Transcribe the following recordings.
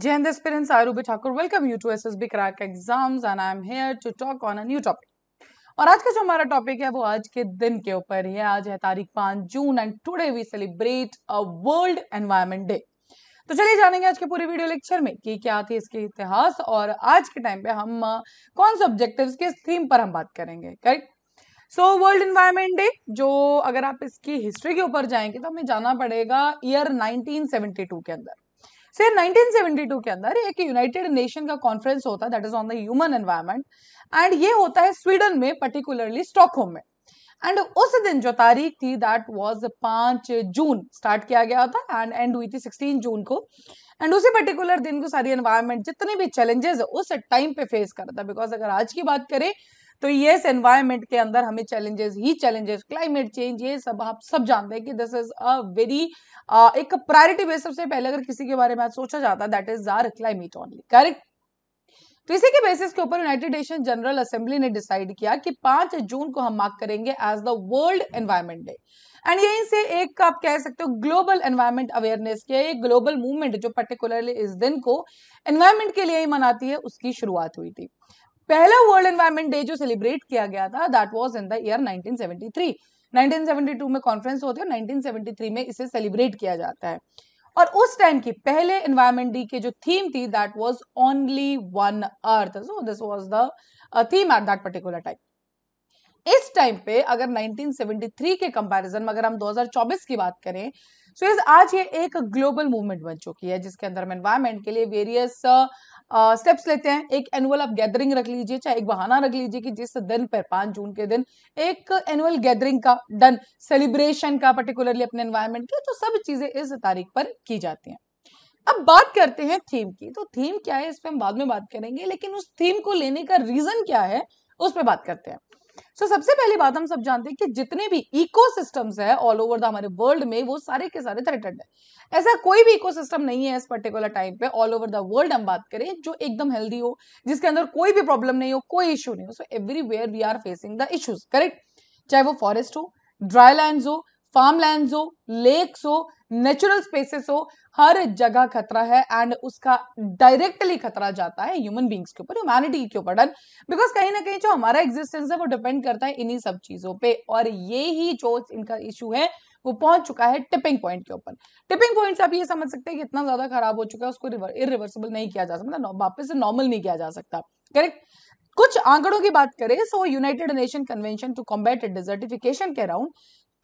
Jayendra Spirin parents Arubi Thakur, welcome you to SSB Crack Exams and I am here to talk on a new topic. और आज का जो हमारा topic है वो आज के दिन के ऊपर ही है आज है तारीख पांच जून and today we celebrate a world environment day तो चलिए जानेंगे आज के पूरे वीडियो लेक्चर में कि क्या थी इसके इतिहास और आज के टाइम पे हम कौन से ऑब्जेक्टिव्स के थीम पर हम बात करेंगे correct so world environment day जो अगर आप इसकी हिस्ट्री के ऊपर जाएंगे तो हमें जाना पड़ेगा ईयर 1972 के अंदर फिर 1972 के अंदर एक यूनाइटेड नेशन का कॉन्फ्रेंस होता है that is on the human environment and ये होता है स्वीडन में पर्टिकुलरली स्टॉकहोम में एंड उस दिन जो तारीख थी दैट वाज पांच जून स्टार्ट किया गया था एंड एंड हुई थी सिक्सटीन जून को एंड उसी पर्टिकुलर दिन को सारी एनवायरमेंट जितने भी चैलेंजेस उस टाइम पे फेस करता बिकॉज अगर आज की बात करें तो ये एनवायरमेंट के अंदर हमें चैलेंजेस ही चैलेंजेस क्लाइमेट चेंज ये सब आप सब जानते हैं कि दिस इज अ वेरी एक प्रायोरिटी बेस सबसे पहले अगर किसी के बारे में सोचा जाता है that is our climate only correct तो इसी के बेसिस के ऊपर यूनाइटेड नेशन जनरल असेंबली ने डिसाइड किया कि पांच जून को हम मार्क करेंगे as the world environment day and यहीं से एक आप कह सकते हो ग्लोबल एनवायरमेंट अवेयरनेस के एक ग्लोबल मूवमेंट जो पर्टिकुलरली इस दिन को एनवायरमेंट के लिए ही मनाती है उसकी शुरुआत हुई थी पहला वर्ल्ड एनवायरमेंट डे जो सेलिब्रेट किया गया था that was in the year 1973 1972 में कॉन्फ्रेंस होती है और 1973 में इसे सेलिब्रेट किया जाता है और उस टाइम की पहले एनवायरमेंट डे के जो थीम थी that was only one earth so this was the theme at that particular time इस टाइम पे अगर 1973 के कंपैरिजन में अगर हम 2024 की बात करें सो so, आज ये एक ग्लोबल मूवमेंट बन चुकी है जिसके अंदर हम एनवायरमेंट के लिए वेरियस स्टेप्स uh, uh लेते हैं एक एनुअल आप गैदरिंग रख लीजिए चाहे एक बहाना रख लीजिए कि जिस दिन पर पांच जून के दिन एक एनुअल गैदरिंग का डन सेलिब्रेशन का पर्टिकुलरली अपने एनवायरमेंट की तो सब चीज़ें इस तारीख पर की जाती हैं अब बात करते हैं थीम की तो थीम क्या है इस पर हम बाद में बात करेंगे लेकिन उस थीम को लेने का रीजन क्या है उस पर बात करते हैं सो so, सबसे पहली बात हम सब जानते हैं कि जितने भी इकोसिस्टम्स है ऑल ओवर द हमारे वर्ल्ड में वो सारे के सारे थ्रेटेड है ऐसा कोई भी इकोसिस्टम नहीं है इस पर्टिकुलर टाइम पे ऑल ओवर द वर्ल्ड हम बात करें जो एकदम हेल्दी हो जिसके अंदर कोई भी प्रॉब्लम नहीं हो कोई इशू नहीं हो so everywhere we are facing the issues correct चाहे वो फॉरेस्ट हो ड्राई लैंड हो फार्म लैंड हो लेक्स हो नेचुरल स्पेसेस हो हर जगह खतरा है एंड उसका डायरेक्टली खतरा जाता है ह्यूमन बींग्स के ऊपर ह्यूमैनिटी के ऊपर डन बिकॉज कहीं ना कहीं जो हमारा एग्जिस्टेंस है वो डिपेंड करता है इन्हीं सब चीज़ों पे और ये ही जो इनका इशू है वो पहुंच चुका है टिपिंग पॉइंट के ऊपर टिपिंग पॉइंट से आप ये समझ सकते हैं कि इतना ज्यादा खराब हो चुका है उसको इरिवर्सिबल नहीं किया जा सकता मतलब वापस से नॉर्मल नहीं किया जा सकता करेक्ट कुछ आंकड़ों की बात करें so United Nation convention to combat desertification के अराउंड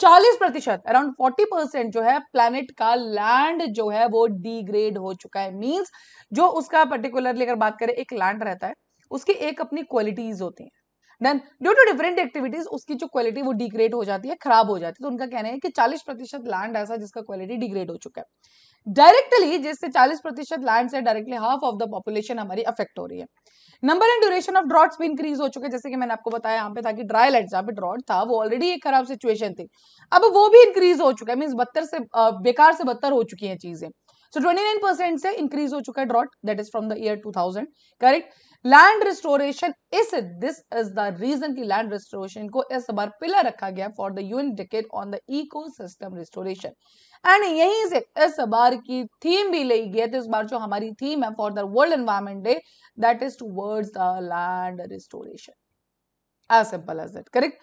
40 प्रतिशत अराउंड 40 परसेंट जो है प्लानिट का लैंड जो है वो डिग्रेड हो चुका है मींस जो उसका पर्टिकुलरली अगर बात करें एक लैंड रहता है उसकी एक अपनी क्वालिटीज होती हैं then due to different activities उसकी जो क्वालिटी वो डिग्रेड हो जाती है खराब हो जाती है तो उनका कहना है कि 40 प्रतिशत लैंड ऐसा जिसका क्वालिटी डिग्रेड हो चुका है डायरेक्टली जिससे 40 प्रतिशत लैंड से directly half of the population हमारी अफेक्ट हो रही है number and duration of droughts भी इंक्रीज हो चुके जैसे कि मैंने आपको बताया यहाँ पे था कि ड्राई लैंड जहाँ पे ड्रॉट था वो ऑलरेडी एक खराब सिचुएशन थी अब वो भी इंक्रीज हो चुका है मीन बदतर से बेकार से बदतर हो चुकी है चीजें सो so, 29% से इंक्रीज हो चुका है drought that is from the year 2000 correct land restoration is this is the reason की लैंड रिस्टोरेशन को इस बार पिला रखा गया for the UN decade on the ecosystem restoration and यहीं से इस बार की थीम भी ली गई तो इस बार जो हमारी थीम है for the world environment day that is toward the land restoration as simple as that correct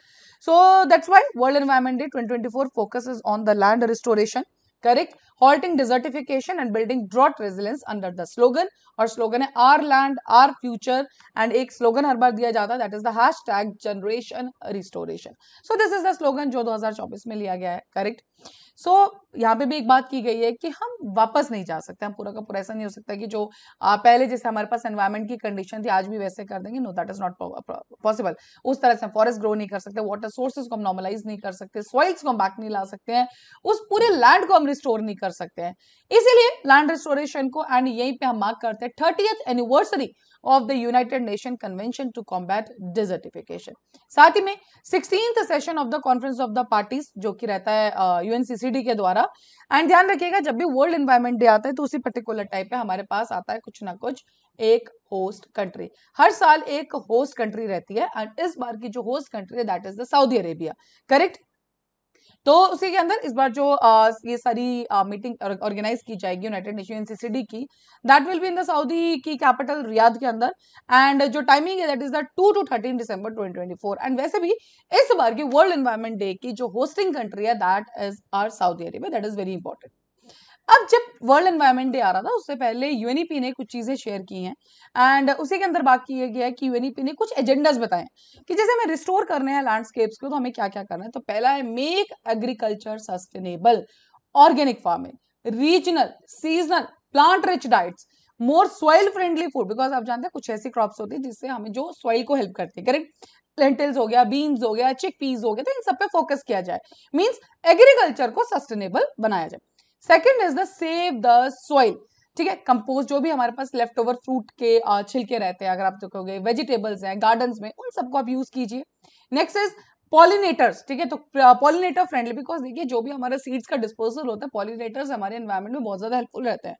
so that's why world environment day twenty twenty four focus is on the land restoration correct halting desertification and building drought resilience under the slogan और slogan है our land our future and एक slogan हर बार दिया जाता है that is the hashtag generation restoration so this is the slogan जो 2024 में लिया गया है करेक्ट सो so, यहाँ पे भी एक बात की गई है कि हम वापस नहीं जा सकते हम पूरा का पूरा ऐसा नहीं हो सकता कि जो आ, पहले जैसे हमारे पास एनवायरमेंट की कंडीशन थी आज भी वैसे कर देंगे no that is not possible उस तरह से हम फॉरेस्ट ग्रो नहीं कर सकते वाटर सोर्सेज को हम नॉर्मलाइज नहीं कर सकते सॉइल्स को हम बैक नहीं ला सकते हैं उस पूरे लैंड को हम भी स्टोर नहीं कर सकते हैं इसीलिए लैंड रिस्टोरेशन को एंड यहीं पे हम मार्क करते हैं thirty anniversary of the United Nation convention to combat desertification साथ ही में sixteen session of the conference of the parties जो कि रहता है यूएनसीसीडी uh, के द्वारा एंड ध्यान रखिएगा जब भी वर्ल्ड एनवायरमेंट डे आता है तो उसी पर्टिकुलर टाइप पे हमारे पास आता है कुछ ना कुछ एक होस्ट कंट्री हर साल एक होस्ट कंट्री रहती है एंड इस बार की जो होस्ट कंट्री है that is the Saudi Arabia correct तो उसी के अंदर इस बार जो आ, ये सारी आ, मीटिंग ऑर्गेनाइज की जाएगी यूनाइटेड नेशन एनसीसीडी की that will be in the Saudi की कैपिटल रियाद के अंदर एंड जो टाइमिंग है that is the two to thirteen December twenty twenty four and वैसे भी इस बार की वर्ल्ड एनवायरमेंट डे की जो होस्टिंग कंट्री है that is our Saudi Arabia that is very important अब जब वर्ल्ड एनवायरनमेंट डे आ रहा था उससे पहले यूएनईपी ने कुछ चीज़ें शेयर की हैं एंड उसी के अंदर बात किया गया है कि यूएनईपी ने कुछ एजेंडाज बताए कि जैसे हमें रिस्टोर करने हैं लैंडस्केप्स को तो हमें क्या क्या करना है तो पहला है make agriculture sustainable organic farming regional seasonal plant rich diets more soil friendly food because आप जानते हैं कुछ ऐसी क्रॉप्स होती है जिससे हमें जो सॉइल को हेल्प करते हैं करेक्ट लेंटिल्स हो गया बीन्स हो गया चिक पीज हो गया तो इन सब पे फोकस किया जाए मीन्स एग्रीकल्चर को सस्टेनेबल बनाया जाए second is the save the soil ठीक है कंपोस्ट जो भी हमारे पास लेफ्ट ओवर फ्रूट के छिलके रहते हैं अगर आप देखोगे वेजिटेबल्स हैं गार्डन में उन सबको आप यूज कीजिए नेक्स्ट इज पॉलिनेटर्स ठीक है तो पॉलिनेटर फ्रेंडली बिकॉज देखिए जो भी हमारे सीड्स का डिस्पोजल होता है पॉलिनेटर्स हमारे एनवायरमेंट में बहुत ज्यादा हेल्पफुल रहते हैं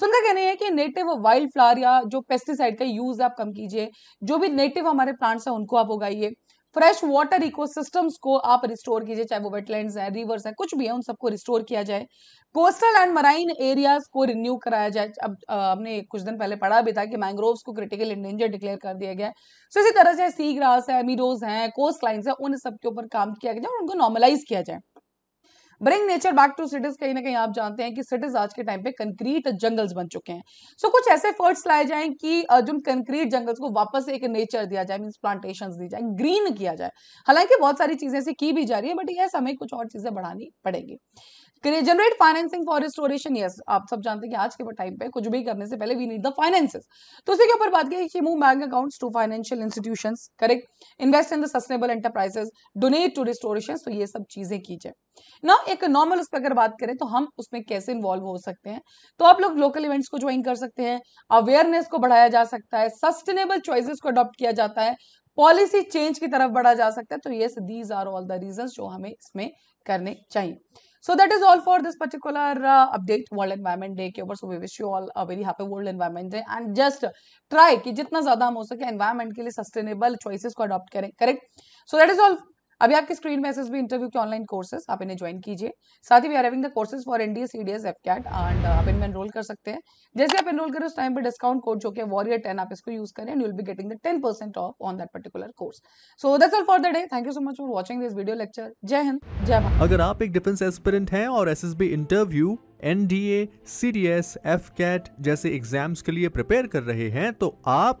सो उनका कहना है कि नेटिव वाइल्ड फ्लावर या जो पेस्टिसाइड का यूज आप कम कीजिए जो भी नेटिव हमारे प्लांट्स हैं उनको आप उगाइए फ्रेश वाटर इकोसिस्टम्स को आप रिस्टोर कीजिए चाहे वो वेटलैंड्स हैं रिवर्स हैं कुछ भी है उन सबको रिस्टोर किया जाए कोस्टल एंड मराइन एरियाज को रिन्यू कराया जाए अब हमने कुछ दिन पहले पढ़ा भी था कि मैंग्रोव्स को क्रिटिकल इंडेंजर डिक्लेयर कर दिया गया है सो इसी तरह से सी ग्रास है अमीरोज हैं कोस्ट लाइन्स है उन सब के ऊपर काम किया गया और उनको नॉर्मलाइज किया जाए bring nature back to cities कहीं ना कहीं आप जानते हैं कि सिटीज आज के टाइम पे कंक्रीट जंगल्स बन चुके हैं सो so, कुछ ऐसे फर्ट्स लाए जाएं कि जिन कंक्रीट जंगल्स को वापस एक नेचर दिया जाए मीन प्लांटेशन दी जाए ग्रीन किया जाए हालांकि बहुत सारी चीजें ऐसी की भी जा रही है बट यह समय कुछ और चीजें बढ़ानी पड़ेगी generate financing for restoration yes आप सब जानते हैं कि आज के टाइम पे कुछ भी करने से पहले वी नीड द फाइनेंसेस तो उसी के ऊपर बात की कि move bank accounts to financial institution correct invest in the sustainable enterprises donate to restoration तो ये सब चीजें की जाए ना एक नॉर्मल उस पर अगर बात करें तो हम उसमें कैसे इन्वॉल्व हो सकते हैं तो आप लोग लोकल इवेंट्स को ज्वाइन कर सकते हैं अवेयरनेस को बढ़ाया जा सकता है सस्टेनेबल चॉइसेस को अडॉप्ट किया जाता है पॉलिसी चेंज की तरफ बढ़ा जा सकता है तो ये these are all the reason जो हमें इसमें करने चाहिए so that is all for this particular update world environment day के ऊपर so we wish you all a very happy world environment day and just try कि जितना ज्यादा हम हो सके एनवायरमेंट के लिए सस्टेनेबल चॉइसेस को अडॉप्ट करें correct so that is all अभी आपके स्क्रीन में एस इंटरव्यू के ऑनलाइन कोर्सेज आप इन्हें ज्वाइन कीजिए साथ ही we are having the courses for NDS CDS AFCAT and आप इनमें एनरोल कर सकते हैं जैसे आप एनरोल करें उस टाइम पर डिस्काउंट कोड जो कि वॉरियर टेन आप इसको यूज करें and you'll be getting the ten percent off on that particular course so that's all for the day thank you so much for watching this video lecture जय हिंद जय भारत अगर आप एक डिफेंस एस्पिरेंट हैं और S interview N D A C D S F CAT जैसे exams के लिए प्रिपेयर कर रहे हैं तो आप